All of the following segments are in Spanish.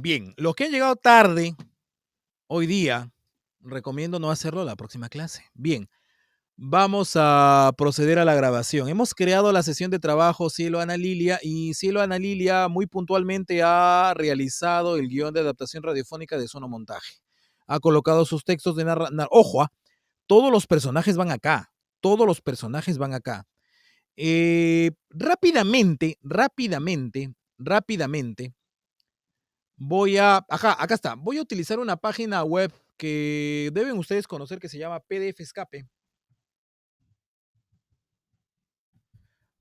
Bien, los que han llegado tarde hoy día, recomiendo no hacerlo la próxima clase. Bien, vamos a proceder a la grabación. Hemos creado la sesión de trabajo Cielo Ana Lilia y Cielo Ana Lilia muy puntualmente ha realizado el guión de adaptación radiofónica de sonomontaje. Ha colocado sus textos de narra... Ojo, ah, todos los personajes van acá. Todos los personajes van acá. Eh, rápidamente, rápidamente, rápidamente voy a, ajá, acá está, voy a utilizar una página web que deben ustedes conocer que se llama PDF Escape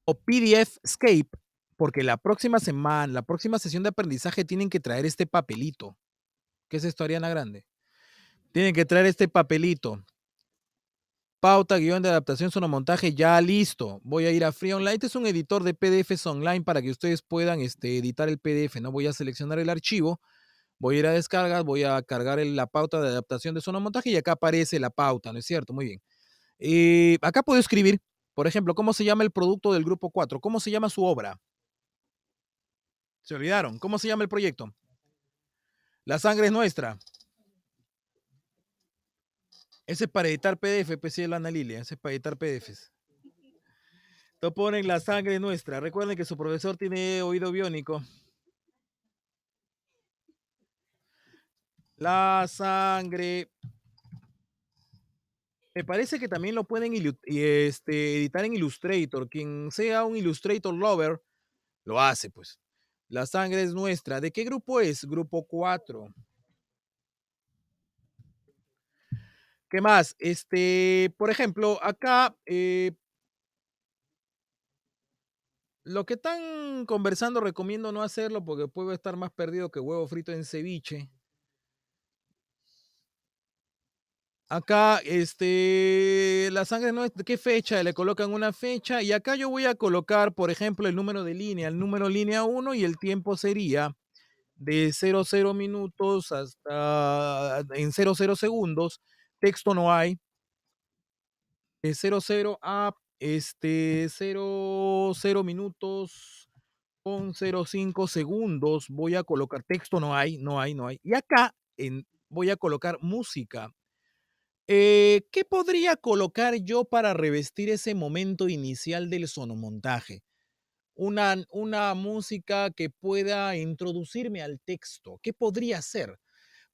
o PDF Escape, porque la próxima semana, la próxima sesión de aprendizaje tienen que traer este papelito. ¿Qué es esto, Ariana Grande? Tienen que traer este papelito Pauta, guión de adaptación, sonomontaje, ya listo. Voy a ir a Free Online. Este es un editor de PDFs online para que ustedes puedan este, editar el PDF, ¿no? Voy a seleccionar el archivo, voy a ir a descargas, voy a cargar la pauta de adaptación de sonomontaje y acá aparece la pauta, ¿no es cierto? Muy bien. Eh, acá puedo escribir, por ejemplo, cómo se llama el producto del grupo 4, cómo se llama su obra. Se olvidaron. ¿Cómo se llama el proyecto? La sangre es nuestra. Ese es para editar PDF, PC pues, la Ana Ese es para editar PDFs. Lo ponen la sangre nuestra. Recuerden que su profesor tiene oído biónico. La sangre. Me parece que también lo pueden este, editar en Illustrator. Quien sea un Illustrator lover, lo hace, pues. La sangre es nuestra. ¿De qué grupo es? Grupo 4. ¿Qué más? Este, por ejemplo, acá eh lo que están conversando recomiendo no hacerlo porque puedo estar más perdido que huevo frito en ceviche. Acá, este, la sangre no es, ¿qué fecha? Le colocan una fecha y acá yo voy a colocar, por ejemplo, el número de línea, el número línea 1 y el tiempo sería de 00 minutos hasta en 00 segundos texto no hay. Es 00 a este 00 minutos con 05 segundos. Voy a colocar texto, no hay, no hay, no hay. Y acá voy a colocar música. Eh, ¿Qué podría colocar yo para revestir ese momento inicial del sonomontaje? Una, una música que pueda introducirme al texto. ¿Qué podría ser?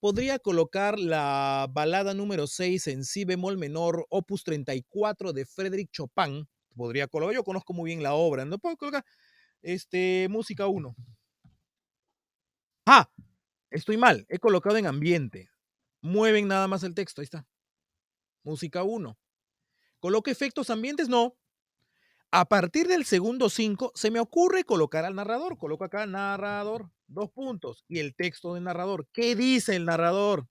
podría colocar la balada número 6 en si bemol menor, opus 34 de Frédéric Chopin. Podría colocar, yo conozco muy bien la obra, no puedo colocar este, música 1. Ah, estoy mal, he colocado en ambiente. Mueven nada más el texto, ahí está. Música 1. ¿Coloque efectos ambientes? No. A partir del segundo 5 se me ocurre colocar al narrador. Coloco acá narrador dos puntos, y el texto del narrador. ¿Qué dice el narrador?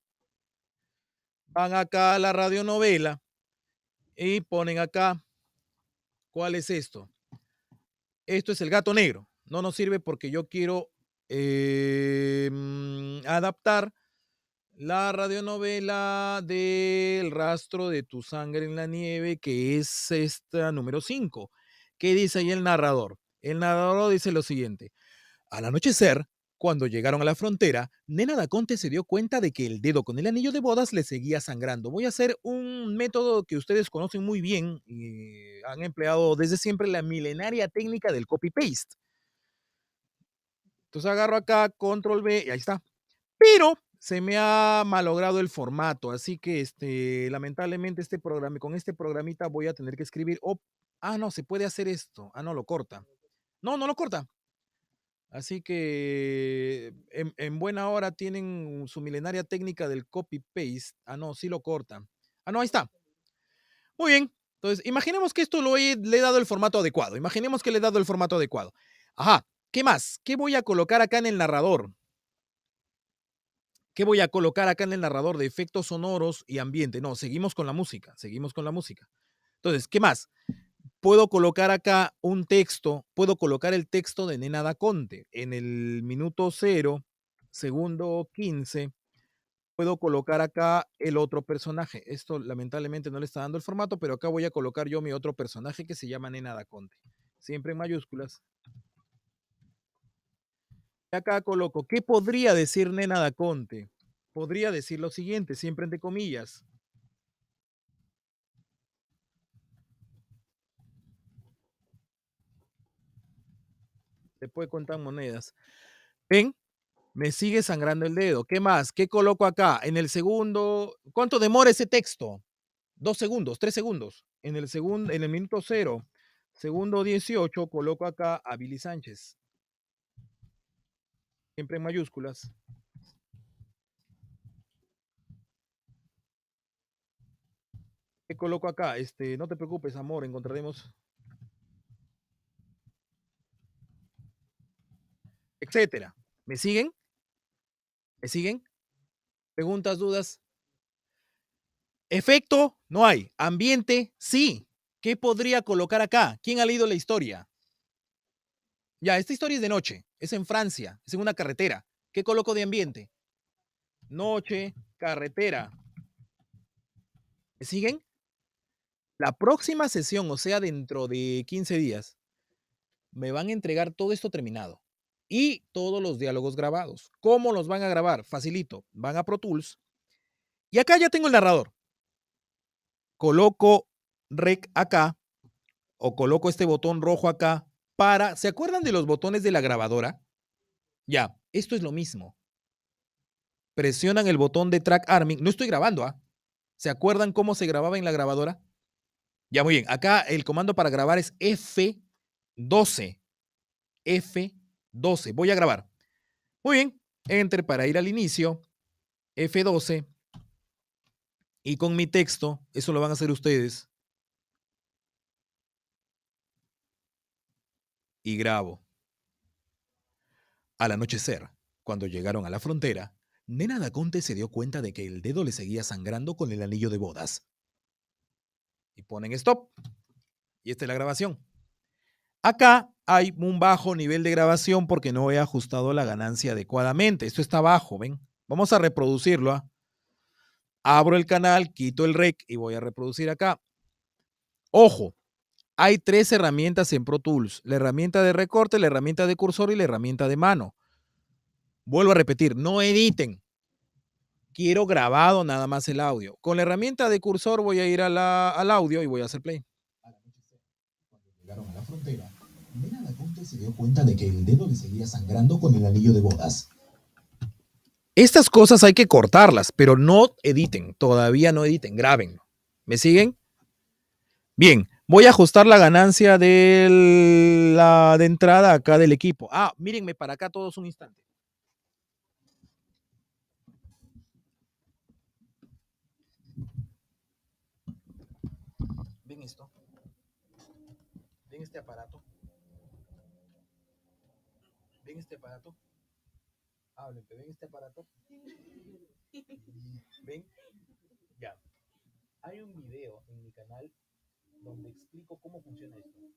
Van acá a la radionovela y ponen acá, ¿cuál es esto? Esto es el gato negro. No nos sirve porque yo quiero eh, mm, adaptar la radionovela del rastro de tu sangre en la nieve, que es esta número 5. ¿Qué dice ahí el narrador? El narrador dice lo siguiente. Al anochecer, cuando llegaron a la frontera, Nena Daconte se dio cuenta de que el dedo con el anillo de bodas le seguía sangrando. Voy a hacer un método que ustedes conocen muy bien y han empleado desde siempre la milenaria técnica del copy-paste. Entonces agarro acá, control B y ahí está. Pero se me ha malogrado el formato, así que este, lamentablemente este programa, con este programita voy a tener que escribir, oh, ah, no, se puede hacer esto, ah, no, lo corta. No, no lo corta, Así que en, buena hora tienen uh, su milenaria técnica del copy-paste. Ah, no, sí lo cortan. Ah, no, ahí está. Muy bien. Entonces, imaginemos que esto lo he, le he dado el formato adecuado. Imaginemos que le he dado el formato adecuado. Ajá, ¿qué más? ¿Qué voy a colocar acá en el narrador? ¿Qué voy a colocar acá en el narrador de efectos sonoros y ambiente? No, seguimos con la música, seguimos con la música. Entonces, ¿qué más? puedo colocar acá un texto, puedo colocar el texto de Nena Daconte Conte en el minuto 0, segundo 15. Puedo colocar acá el otro personaje. Esto lamentablemente no le está dando el formato, pero acá voy a colocar yo mi otro personaje que se llama Nena Daconte. Conte. Siempre en mayúsculas. Acá coloco, ¿qué podría decir Nena Daconte? Conte? Podría decir lo siguiente, siempre entre comillas te puede contar monedas. ¿Ven? Me sigue sangrando el dedo. ¿Qué más? ¿Qué coloco acá? En el segundo, ¿cuánto demora ese texto? Dos segundos, tres segundos. En el segundo, en el minuto cero, segundo 18, coloco acá a Billy Sánchez. Siempre en mayúsculas. ¿Qué coloco acá? Este, no te preocupes, amor, encontraremos etcétera. ¿Me siguen? ¿Me siguen? Preguntas, dudas. Efecto, no hay. Ambiente, sí. ¿Qué podría colocar acá? ¿Quién ha leído la historia? Ya, esta historia es de noche, es en Francia, es en una carretera. ¿Qué coloco de ambiente? Noche, carretera. ¿Me siguen? La próxima sesión, o sea, dentro de 15 días, me van a entregar todo esto terminado y todos los diálogos grabados. ¿Cómo los van a grabar? Facilito. Van a Pro Tools. Y acá ya tengo el narrador. Coloco rec acá o coloco este botón rojo acá para... ¿Se acuerdan de los botones de la grabadora? Ya, esto es lo mismo. Presionan el botón de track arming. No estoy grabando, ¿ah? ¿Se acuerdan cómo se grababa en la grabadora? Ya, muy bien. Acá el comando para grabar es F12. F12. 12. Voy a grabar. Muy bien. Enter para ir al inicio. F12. Y con mi texto, eso lo van a hacer ustedes. Y grabo. Al anochecer, cuando llegaron a la frontera, Nena Daconte se dio cuenta de que el dedo le seguía sangrando con el anillo de bodas. Y ponen stop. Y esta es la grabación. Acá hay un bajo nivel de grabación porque no he ajustado la ganancia adecuadamente. Esto está bajo, ¿ven? Vamos a reproducirlo. ¿ah? Abro el canal, quito el rec y voy a reproducir acá. Ojo, hay tres herramientas en Pro Tools. La herramienta de recorte, la herramienta de cursor y la herramienta de mano. Vuelvo a repetir, no editen. Quiero grabado nada más el audio. Con la herramienta de cursor voy a ir al audio y voy a hacer play. Llegaron a la frontera se dio cuenta de que el dedo le seguía sangrando con el anillo de bodas. Estas cosas hay que cortarlas, pero no editen, todavía no editen, graben. ¿Me siguen? Bien, voy a ajustar la ganancia de la de entrada acá del equipo. Ah, mírenme para acá todos un instante. ¿Ven esto? ¿Ven este aparato? ven este aparato. Háblenme, ven este aparato. Ven, ya. Hay un video en mi canal donde explico cómo funciona esto.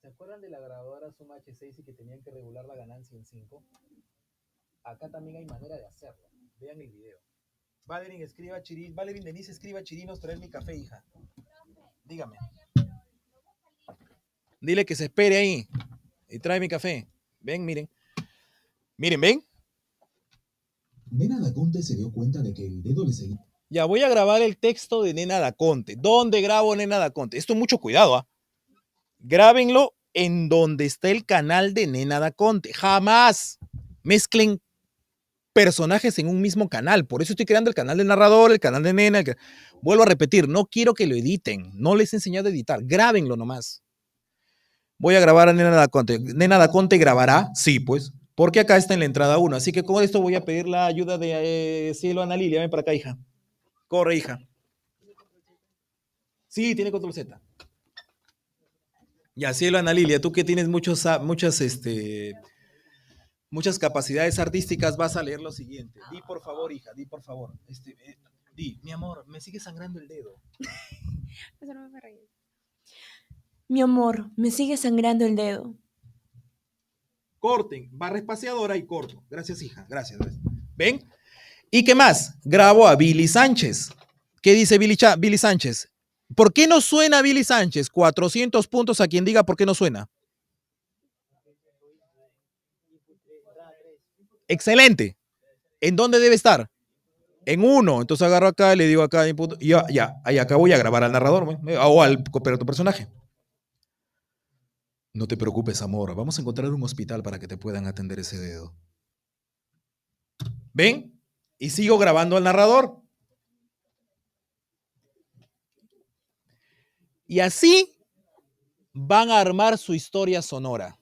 ¿Se acuerdan de la grabadora Zoom H6 y que tenían que regular la ganancia en 5? Acá también hay manera de hacerlo. Vean el video. Valerín, escriba Chirinos. Valerín, Denise, escriba Chirinos, traer mi café, hija. Dígame. Dile que se espere ahí y trae mi café. Ven, miren. Miren, ven. Nena Daconte se dio cuenta de que el dedo le seguía. Ya voy a grabar el texto de Nena Daconte. ¿Dónde grabo Nena Daconte? Esto mucho cuidado, ¿ah? Grábenlo en donde está el canal de Nena Daconte. Jamás mezclen personajes en un mismo canal. Por eso estoy creando el canal del narrador, el canal de nena. Vuelvo a repetir, no quiero que lo editen. No les he enseñado a editar. Grábenlo nomás. Voy a grabar a Nena da Conte. ¿Nena da Conte grabará? Sí, pues. Porque acá está en la entrada 1. Así que con esto voy a pedir la ayuda de eh, Cielo Ana Ven para acá, hija. Corre, hija. Sí, tiene control Z. Ya, Cielo Ana tú que tienes muchos, ah, muchas, este, muchas capacidades artísticas, vas a leer lo siguiente. Di por favor, hija, di por favor. Este, eh, di, mi amor, me sigue sangrando el dedo. no pues me mi amor, me sigue sangrando el dedo. Corten, barra espaciadora y corto. Gracias, hija. Gracias. ¿Ven? ¿Y qué más? Grabo a Billy Sánchez. ¿Qué dice Billy, Sánchez? ¿Por qué no suena Billy Sánchez? 400 puntos a quien diga por qué no suena. Excelente. ¿En dónde debe estar? En uno. Entonces agarro acá y le digo acá. Y ya, ahí acá voy a grabar al narrador eh, o al, copiar tu personaje. No te preocupes, amor. Vamos a encontrar un hospital para que te puedan atender ese dedo. ¿Ven? Y sigo grabando al narrador. Y así van a armar su historia sonora.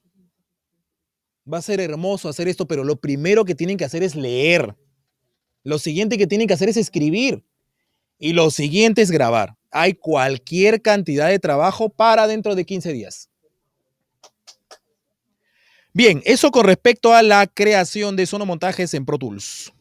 Va a ser hermoso hacer esto, pero lo primero que tienen que hacer es leer. Lo siguiente que tienen que hacer es escribir. Y lo siguiente es grabar. Hay cualquier cantidad de trabajo para dentro de 15 días. Bien, eso con respecto a la creación de sonomontajes en Pro Tools.